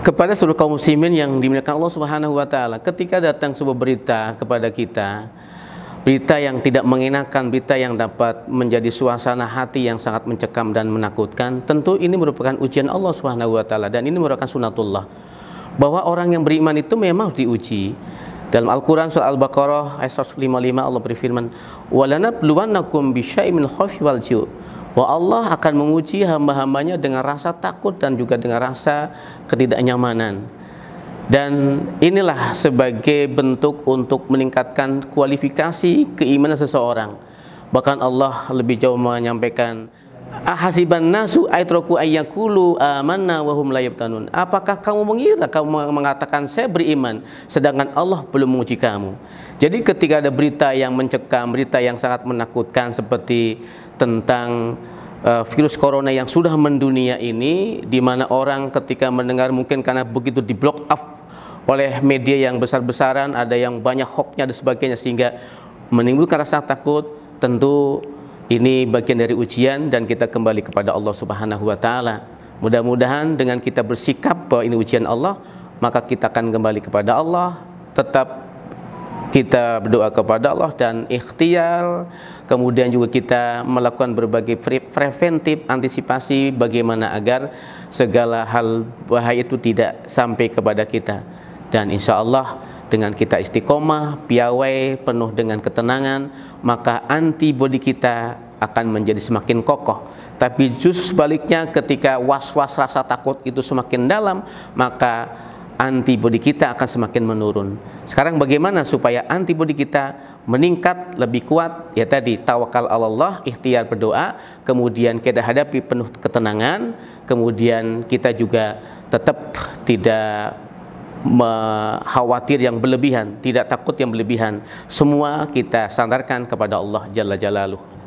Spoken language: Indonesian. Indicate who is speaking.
Speaker 1: kepada seluruh kaum muslimin yang dimiliki Allah Subhanahu wa taala ketika datang sebuah berita kepada kita berita yang tidak mengenakan berita yang dapat menjadi suasana hati yang sangat mencekam dan menakutkan tentu ini merupakan ujian Allah Subhanahu wa taala dan ini merupakan sunatullah bahwa orang yang beriman itu memang harus diuji dalam Al-Quran surah Al-Baqarah ayat 155 Allah berfirman walanabluwannakum bisyai'in min wal ju' bahwa Allah akan menguji hamba-hambanya dengan rasa takut dan juga dengan rasa ketidaknyamanan. Dan inilah sebagai bentuk untuk meningkatkan kualifikasi keimanan seseorang. Bahkan Allah lebih jauh menyampaikan Ahasiban nasu aitroku ayyakulu amanna wahum layab tanun. Apakah kamu mengira kamu mengatakan saya beriman sedangkan Allah belum menguji kamu. Jadi ketika ada berita yang mencekam, berita yang sangat menakutkan seperti tentang uh, virus corona yang sudah mendunia ini di mana orang ketika mendengar mungkin karena begitu di block up oleh media yang besar-besaran, ada yang banyak hoaxnya dan sebagainya sehingga menimbulkan rasa takut tentu ini bagian dari ujian dan kita kembali kepada Allah Subhanahu wa taala. Mudah-mudahan dengan kita bersikap bahwa ini ujian Allah, maka kita akan kembali kepada Allah, tetap kita berdoa kepada Allah dan ikhtiar kemudian juga kita melakukan berbagai preventif antisipasi bagaimana agar segala hal bahaya itu tidak sampai kepada kita dan insya Allah dengan kita istiqomah, piawai, penuh dengan ketenangan, maka antibodi kita akan menjadi semakin kokoh. Tapi justru sebaliknya ketika was-was rasa takut itu semakin dalam, maka antibodi kita akan semakin menurun. Sekarang bagaimana supaya antibodi kita meningkat lebih kuat? Ya tadi tawakal Allah, ikhtiar berdoa, kemudian kita hadapi penuh ketenangan, kemudian kita juga tetap tidak khawatir yang berlebihan, tidak takut yang berlebihan. Semua kita sandarkan kepada Allah Jalla Jalaluh.